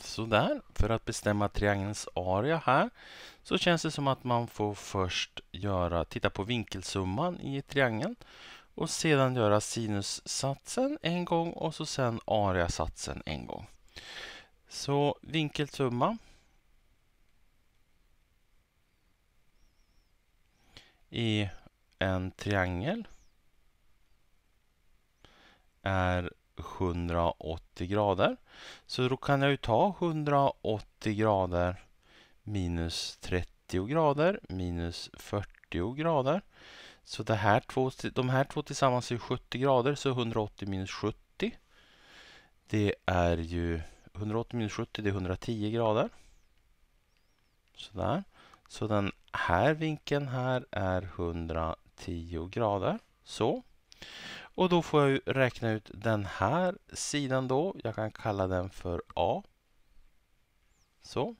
Sådär, för att bestämma triangelns area här så känns det som att man får först göra, titta på vinkelsumman i triangeln och sedan göra sinussatsen en gång och så sen areasatsen en gång. Så vinkelsumma i en triangel är 180 grader. Så då kan jag ju ta 180 grader minus 30 grader minus 40 grader. Så det här två, de här två tillsammans är 70 grader, så 180 minus 70. Det är ju 180 minus 70, det är 110 grader. Sådär. Så den här vinkeln här är 110 grader. Så. Och då får jag räkna ut den här sidan då. Jag kan kalla den för A. Så.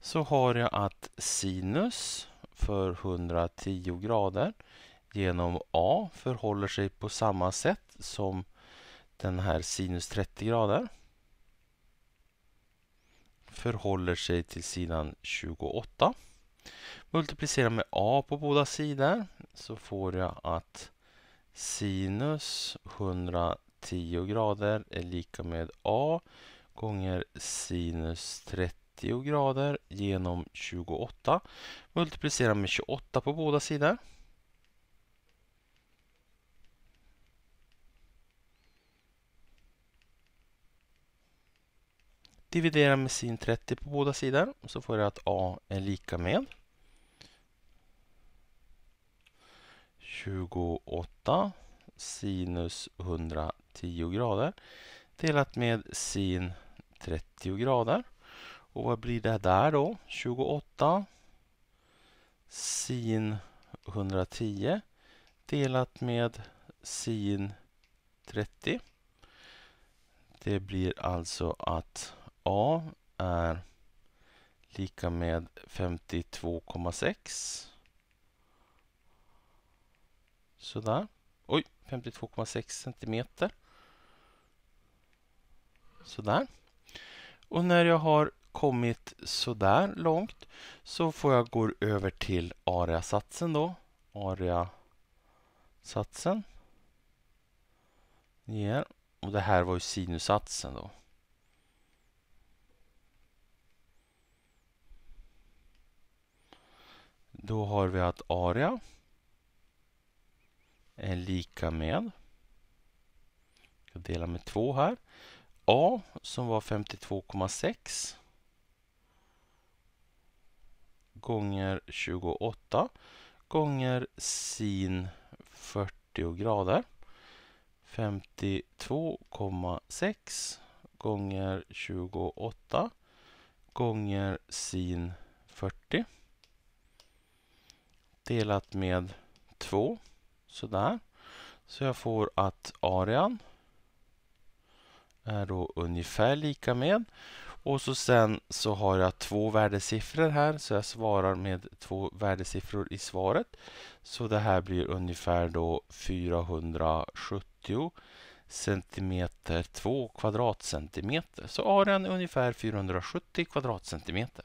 Så har jag att sinus för 110 grader genom A förhåller sig på samma sätt som den här sinus 30 grader förhåller sig till sidan 28. Multiplicera med a på båda sidor så får jag att Sinus 110 grader är lika med A gånger sinus 30 grader genom 28. Multiplicera med 28 på båda sidor. Dividera med sin 30 på båda sidor så får jag att A är lika med 28 sinus 110 grader delat med sin 30 grader. Och vad blir det där då? 28 sin 110 delat med sin 30. Det blir alltså att A är lika med 52,6 Sådär. Oj, 52,6 centimeter. Sådär. Och när jag har kommit sådär långt så får jag gå över till areasatsen då. Areasatsen. Ner. Och det här var ju sinusatsen då. Då har vi att area är lika med. Jag delar med 2 här. A som var 52,6 gånger 28 gånger sin 40 grader. 52,6 gånger 28 gånger sin 40 delat med 2 Sådär. Så jag får att arean är då ungefär lika med. Och så sen så har jag två värdesiffror här så jag svarar med två värdesiffror i svaret. Så det här blir ungefär då 470 centimeter 2 kvadratcentimeter. Så arean är ungefär 470 kvadratcentimeter.